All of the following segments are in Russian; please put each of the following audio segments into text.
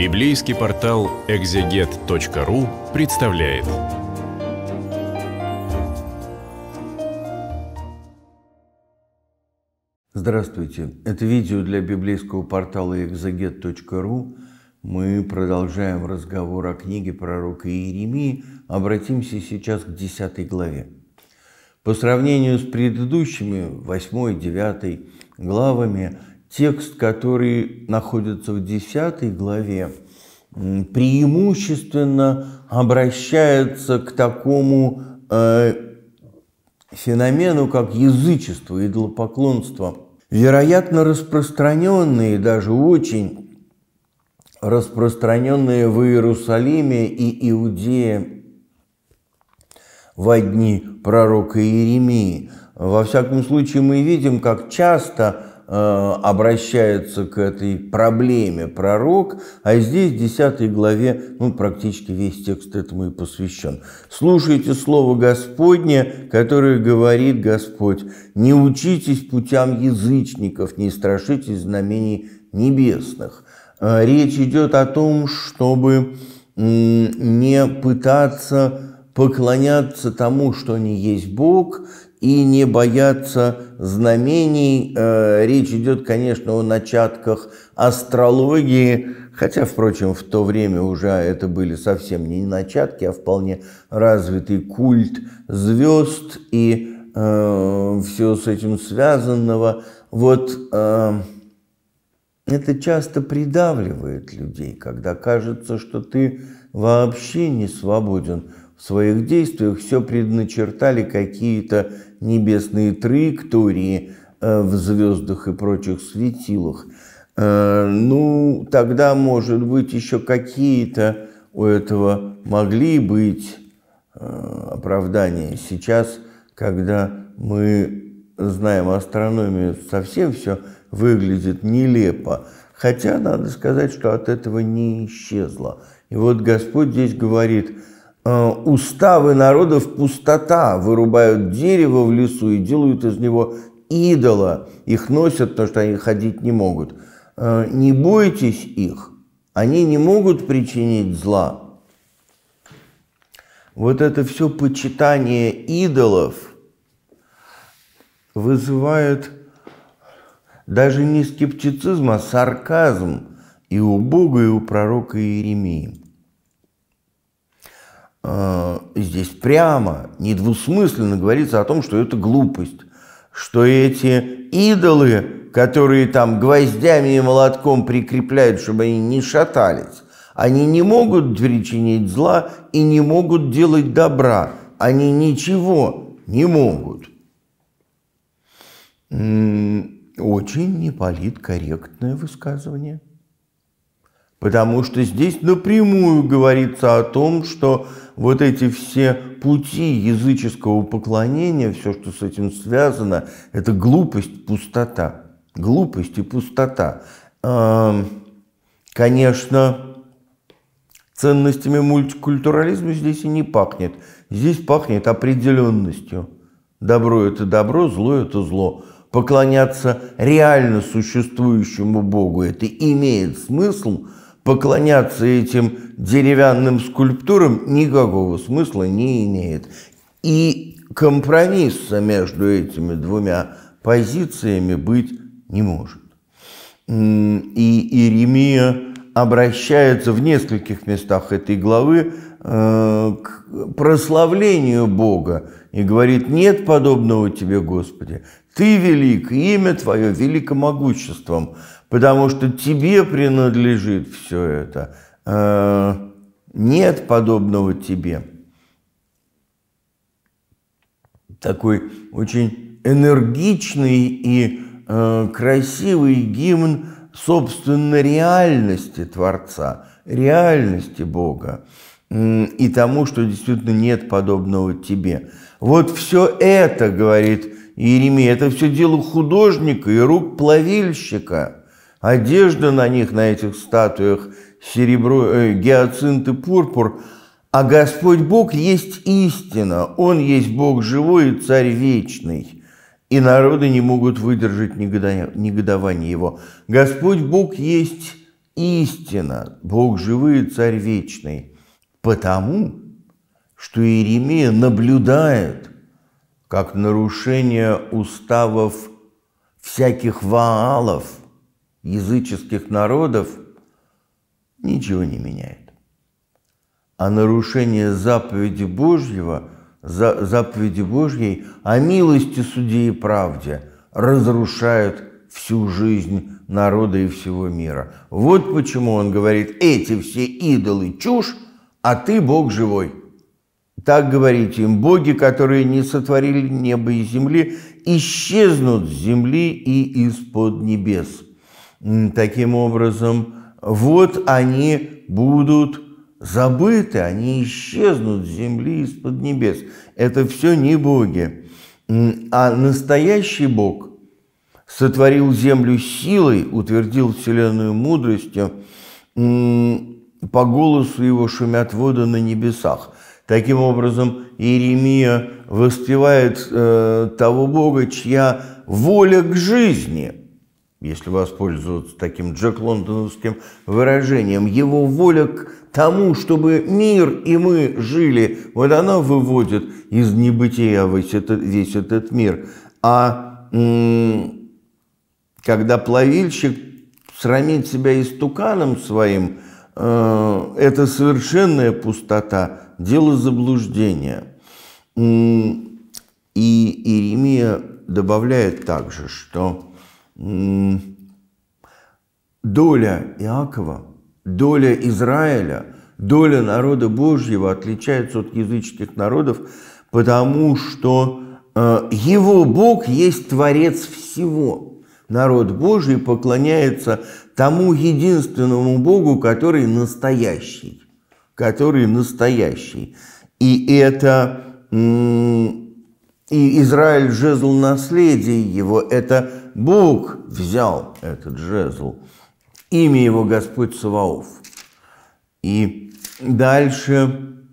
Библейский портал экзегет.ру представляет. Здравствуйте! Это видео для библейского портала экзегет.ру. Мы продолжаем разговор о книге пророка Иеремии. Обратимся сейчас к 10 главе. По сравнению с предыдущими 8, 9 главами – текст, который находится в 10 главе, преимущественно обращается к такому э, феномену, как язычество, идолопоклонство. Вероятно, распространенные, даже очень распространенные в Иерусалиме и Иудее во дни пророка Иеремии. Во всяком случае, мы видим, как часто Э, обращается к этой проблеме пророк, а здесь в 10 главе ну, практически весь текст этому и посвящен. «Слушайте слово Господне, которое говорит Господь, не учитесь путям язычников, не страшитесь знамений небесных». Э, речь идет о том, чтобы не пытаться поклоняться тому, что не есть Бог, и не бояться знамений. Э, речь идет, конечно, о начатках астрологии, хотя, впрочем, в то время уже это были совсем не начатки, а вполне развитый культ звезд и э, все с этим связанного. Вот э, это часто придавливает людей, когда кажется, что ты вообще не свободен в своих действиях, все предначертали какие-то небесные траектории э, в звездах и прочих светилах. Э, ну, тогда, может быть, еще какие-то у этого могли быть э, оправдания. Сейчас, когда мы знаем астрономию, совсем все выглядит нелепо. Хотя надо сказать, что от этого не исчезло. И вот Господь здесь говорит, Э, уставы народов пустота, вырубают дерево в лесу и делают из него идола. Их носят, потому что они ходить не могут. Э, не бойтесь их, они не могут причинить зла. Вот это все почитание идолов вызывает даже не скептицизм, а сарказм и у Бога, и у пророка Иеремии. Э, здесь прямо, недвусмысленно говорится о том, что это глупость, что эти идолы, которые там гвоздями и молотком прикрепляют, чтобы они не шатались, они не могут причинить зла и не могут делать добра. Они ничего не могут. Очень неполиткорректное высказывание. Потому что здесь напрямую говорится о том, что вот эти все пути языческого поклонения, все, что с этим связано, это глупость, пустота. Глупость и пустота. Эм, конечно, ценностями мультикультурализма здесь и не пахнет. Здесь пахнет определенностью. Добро – это добро, зло – это зло. Поклоняться реально существующему Богу – это имеет смысл – поклоняться этим деревянным скульптурам никакого смысла не имеет. И компромисса между этими двумя позициями быть не может. И Иеремия обращается в нескольких местах этой главы э, к прославлению Бога и говорит, нет подобного тебе, Господи, ты велик, имя Твое велико могуществом потому что тебе принадлежит все это. Э, нет подобного тебе. Такой очень энергичный и э, красивый гимн собственной реальности Творца, реальности Бога и тому, что действительно нет подобного тебе. Вот все это, говорит Иеремия, это все дело художника и рук плавильщика – Одежда на них, на этих статуях, серебро, э, гиацинт и пурпур. А Господь Бог есть истина, Он есть Бог живой и Царь вечный. И народы не могут выдержать негодование Его. Господь Бог есть истина, Бог живой и Царь вечный. Потому что Иеремия наблюдает, как нарушение уставов всяких ваалов – языческих народов ничего не меняет. А нарушение заповеди Божьего, за, заповеди Божьей о милости, судей и правде разрушают всю жизнь народа и всего мира. Вот почему он говорит, эти все идолы чушь, а ты Бог живой. Так говорите им, боги, которые не сотворили небо и земли, исчезнут с земли и из-под небес таким образом, вот они будут забыты, они исчезнут с земли из-под небес. Это все не боги. А настоящий Бог сотворил землю силой, утвердил вселенную мудростью, по голосу его шумят воды на небесах. Таким образом, Иеремия воспевает э, того Бога, чья воля к жизни – если воспользоваться таким джек-лондоновским выражением, его воля к тому, чтобы мир и мы жили, вот она выводит из небытия весь этот, весь этот мир. А когда плавильщик срамит себя истуканом своим, э, это совершенная пустота, дело заблуждения. И Иеремия добавляет также, что доля Иакова, доля Израиля, доля народа Божьего отличается от языческих народов, потому что э, его Бог есть Творец всего. Народ Божий поклоняется тому единственному Богу, который настоящий, который настоящий. И это и Израиль жезл наследия его, это Бог взял этот жезл. Имя его Господь Саваоф. И дальше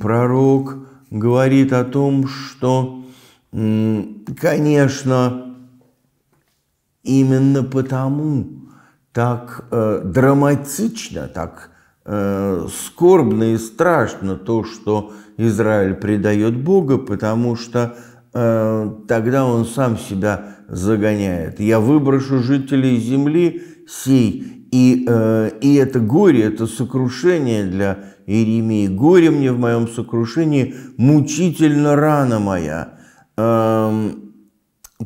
пророк говорит о том, что, конечно, именно потому так э, драматично, так э, скорбно и страшно то, что Израиль предает Бога, потому что Э, тогда он сам себя загоняет. Я выброшу жителей земли сей, и, э, и это горе, это сокрушение для Иеремии. Горе мне в моем сокрушении, мучительно рана моя, эм,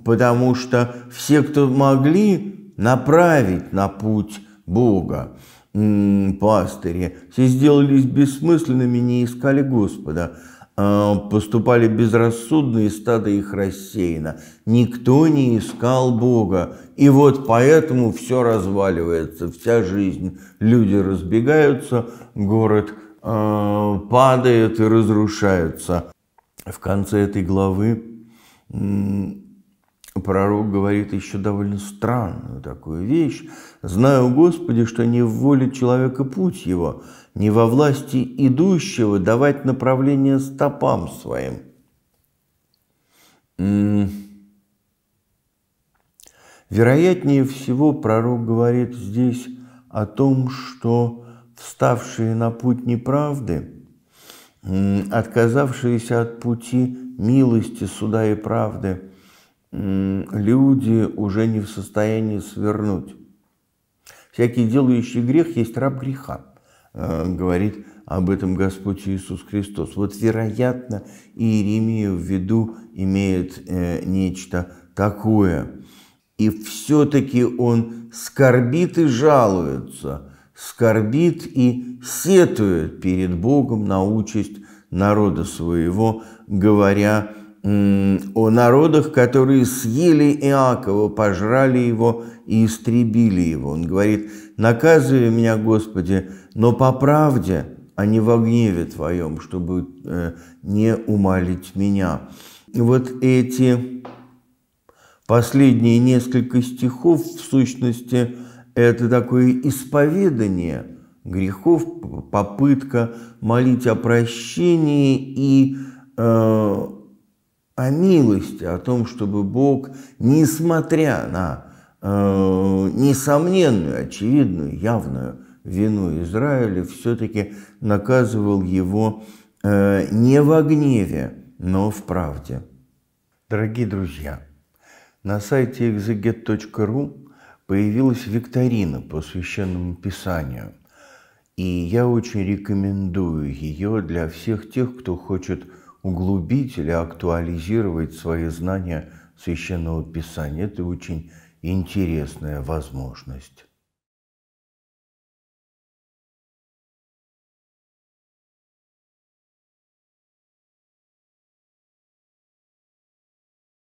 потому что все, кто могли направить на путь Бога, пастыри, все сделались бессмысленными, не искали Господа. А, поступали безрассудно, и их рассеяно. Никто не искал Бога. И вот поэтому все разваливается, вся жизнь. Люди разбегаются, город а, падает и разрушается. В конце этой главы пророк говорит еще довольно странную такую вещь. «Знаю, Господи, что не в воле человека путь его, не во власти идущего давать направление стопам своим. Вероятнее всего, пророк говорит здесь о том, что вставшие на путь неправды, отказавшиеся от пути милости, суда и правды, люди уже не в состоянии свернуть. Всякий делающий грех есть раб греха. Э, говорит об этом Господь Иисус Христос. Вот, вероятно, Иеремия в виду имеет э, нечто такое. И все-таки он скорбит и жалуется, скорбит и сетует перед Богом на участь народа своего, говоря о народах, которые съели Иакова, пожрали его и истребили его. Он говорит, наказывай меня, Господи, но по правде, а не во гневе твоем, чтобы э, не умолить меня». И Вот эти последние несколько стихов, в сущности, это такое исповедание грехов, попытка молить о прощении и э, о милости, о том, чтобы Бог, несмотря на э, несомненную, очевидную, явную вину Израиля, все-таки наказывал его э, не во гневе, но в правде. Дорогие друзья, на сайте exeget.ru появилась викторина по Священному Писанию, и я очень рекомендую ее для всех тех, кто хочет углубить или актуализировать свои знания Священного Писания. Это очень интересная возможность.